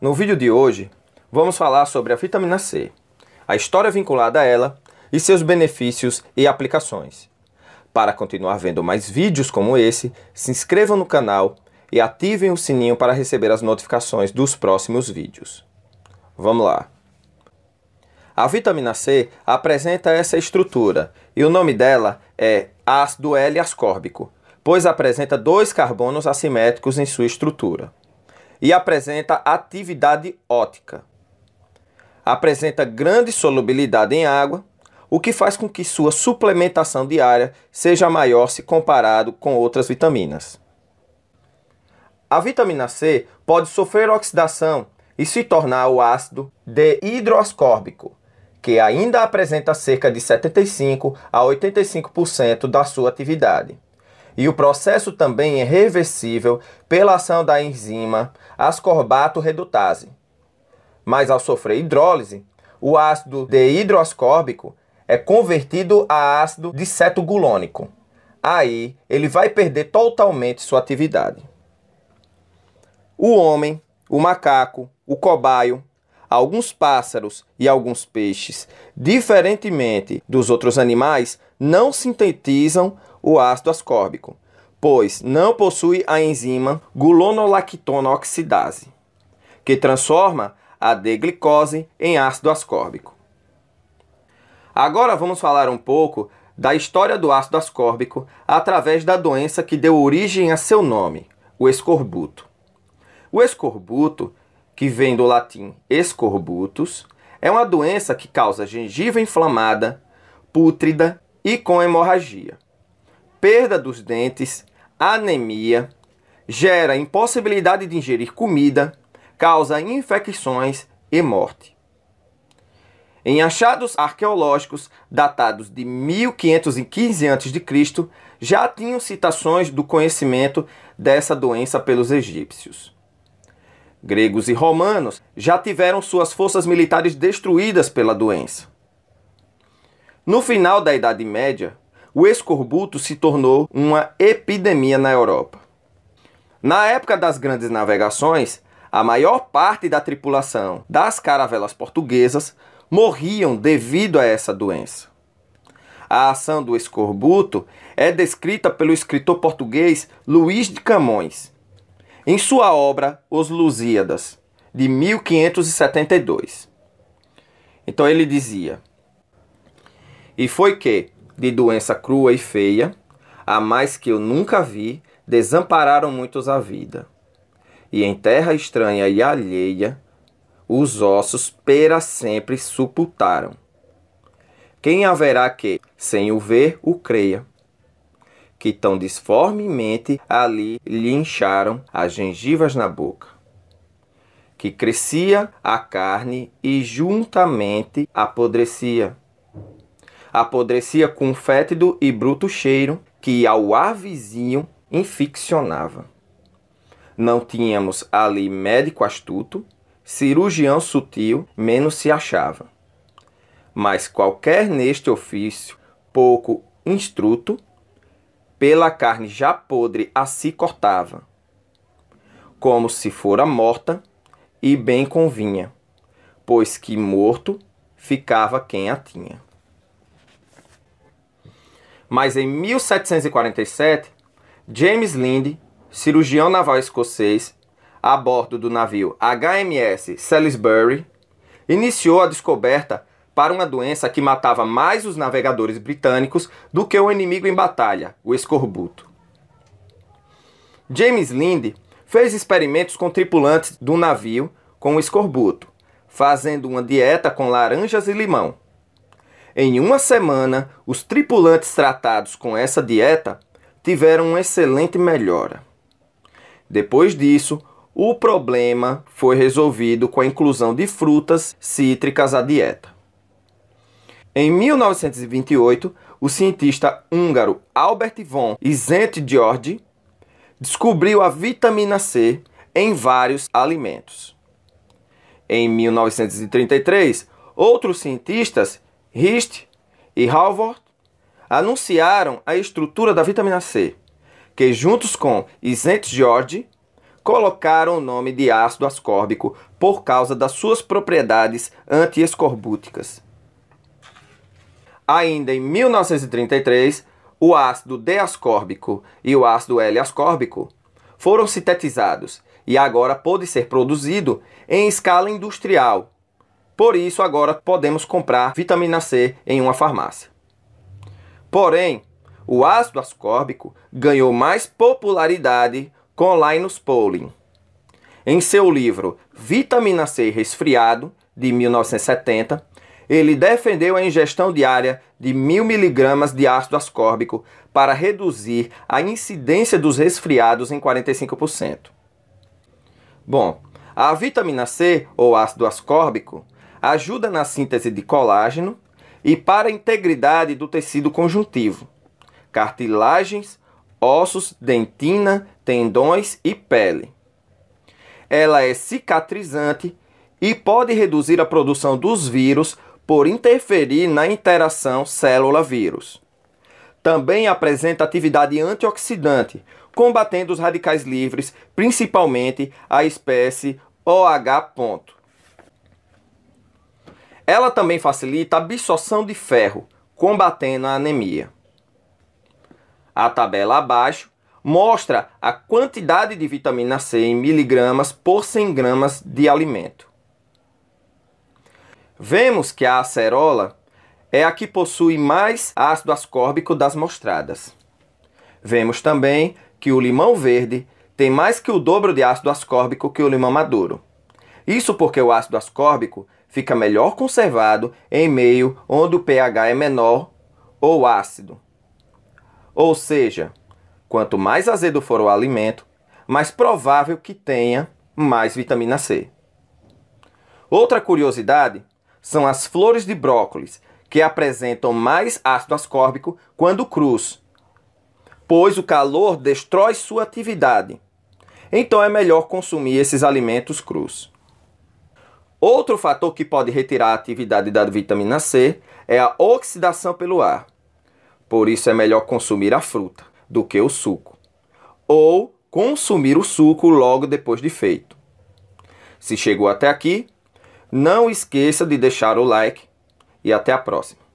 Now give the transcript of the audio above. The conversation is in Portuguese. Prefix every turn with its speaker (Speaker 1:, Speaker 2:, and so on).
Speaker 1: No vídeo de hoje, vamos falar sobre a vitamina C, a história vinculada a ela e seus benefícios e aplicações. Para continuar vendo mais vídeos como esse, se inscrevam no canal e ativem o sininho para receber as notificações dos próximos vídeos. Vamos lá! A vitamina C apresenta essa estrutura e o nome dela é ácido L-ascórbico, pois apresenta dois carbonos assimétricos em sua estrutura e apresenta atividade ótica. Apresenta grande solubilidade em água, o que faz com que sua suplementação diária seja maior se comparado com outras vitaminas. A vitamina C pode sofrer oxidação e se tornar o ácido de-hidroascórbico, que ainda apresenta cerca de 75 a 85% da sua atividade. E o processo também é reversível pela ação da enzima ascorbato-redutase. Mas ao sofrer hidrólise, o ácido dehidroascórbico é convertido a ácido dicetogulônico. Aí ele vai perder totalmente sua atividade. O homem, o macaco, o cobaio, alguns pássaros e alguns peixes, diferentemente dos outros animais, não sintetizam o ácido ascórbico, pois não possui a enzima gulonolactona oxidase, que transforma a glicose em ácido ascórbico. Agora vamos falar um pouco da história do ácido ascórbico através da doença que deu origem a seu nome, o escorbuto. O escorbuto, que vem do latim escorbutus, é uma doença que causa gengiva inflamada, pútrida e com hemorragia perda dos dentes, anemia, gera impossibilidade de ingerir comida, causa infecções e morte. Em achados arqueológicos datados de 1515 a.C., já tinham citações do conhecimento dessa doença pelos egípcios. Gregos e romanos já tiveram suas forças militares destruídas pela doença. No final da Idade Média, o escorbuto se tornou uma epidemia na Europa. Na época das grandes navegações, a maior parte da tripulação das caravelas portuguesas morriam devido a essa doença. A ação do escorbuto é descrita pelo escritor português Luís de Camões em sua obra Os Lusíadas, de 1572. Então ele dizia: E foi que, de doença crua e feia, a mais que eu nunca vi, desampararam muitos a vida. E em terra estranha e alheia, os ossos pera sempre suputaram. Quem haverá que, sem o ver, o creia? Que tão disformemente ali lhe incharam as gengivas na boca. Que crescia a carne e juntamente apodrecia apodrecia com fétido e bruto cheiro que ao ar vizinho inficcionava. Não tínhamos ali médico astuto, cirurgião sutil menos se achava. Mas qualquer neste ofício, pouco instruto, pela carne já podre a si cortava, como se fora morta, e bem convinha, pois que morto ficava quem a tinha. Mas em 1747, James Linde, cirurgião naval escocês, a bordo do navio HMS Salisbury, iniciou a descoberta para uma doença que matava mais os navegadores britânicos do que o inimigo em batalha, o escorbuto. James Linde fez experimentos com tripulantes do navio com o escorbuto, fazendo uma dieta com laranjas e limão. Em uma semana, os tripulantes tratados com essa dieta tiveram uma excelente melhora. Depois disso, o problema foi resolvido com a inclusão de frutas cítricas à dieta. Em 1928, o cientista húngaro Albert von szent descobriu a vitamina C em vários alimentos. Em 1933, outros cientistas Hist e Halvort anunciaram a estrutura da vitamina C, que juntos com Isent George colocaram o nome de ácido ascórbico por causa das suas propriedades antiescorbúticas. Ainda em 1933, o ácido D-ascórbico e o ácido L-ascórbico foram sintetizados e agora pôde ser produzido em escala industrial por isso, agora podemos comprar vitamina C em uma farmácia. Porém, o ácido ascórbico ganhou mais popularidade com Linus Pauling. Em seu livro Vitamina C Resfriado, de 1970, ele defendeu a ingestão diária de 1.000mg de ácido ascórbico para reduzir a incidência dos resfriados em 45%. Bom, a vitamina C, ou ácido ascórbico, ajuda na síntese de colágeno e para a integridade do tecido conjuntivo, cartilagens, ossos, dentina, tendões e pele. Ela é cicatrizante e pode reduzir a produção dos vírus por interferir na interação célula-vírus. Também apresenta atividade antioxidante, combatendo os radicais livres, principalmente a espécie OH. Ela também facilita a absorção de ferro, combatendo a anemia. A tabela abaixo mostra a quantidade de vitamina C em miligramas por 100 gramas de alimento. Vemos que a acerola é a que possui mais ácido ascórbico das mostradas. Vemos também que o limão verde tem mais que o dobro de ácido ascórbico que o limão maduro. Isso porque o ácido ascórbico fica melhor conservado em meio onde o pH é menor ou ácido. Ou seja, quanto mais azedo for o alimento, mais provável que tenha mais vitamina C. Outra curiosidade são as flores de brócolis, que apresentam mais ácido ascórbico quando crus, pois o calor destrói sua atividade. Então é melhor consumir esses alimentos crus. Outro fator que pode retirar a atividade da vitamina C é a oxidação pelo ar. Por isso é melhor consumir a fruta do que o suco, ou consumir o suco logo depois de feito. Se chegou até aqui, não esqueça de deixar o like e até a próxima.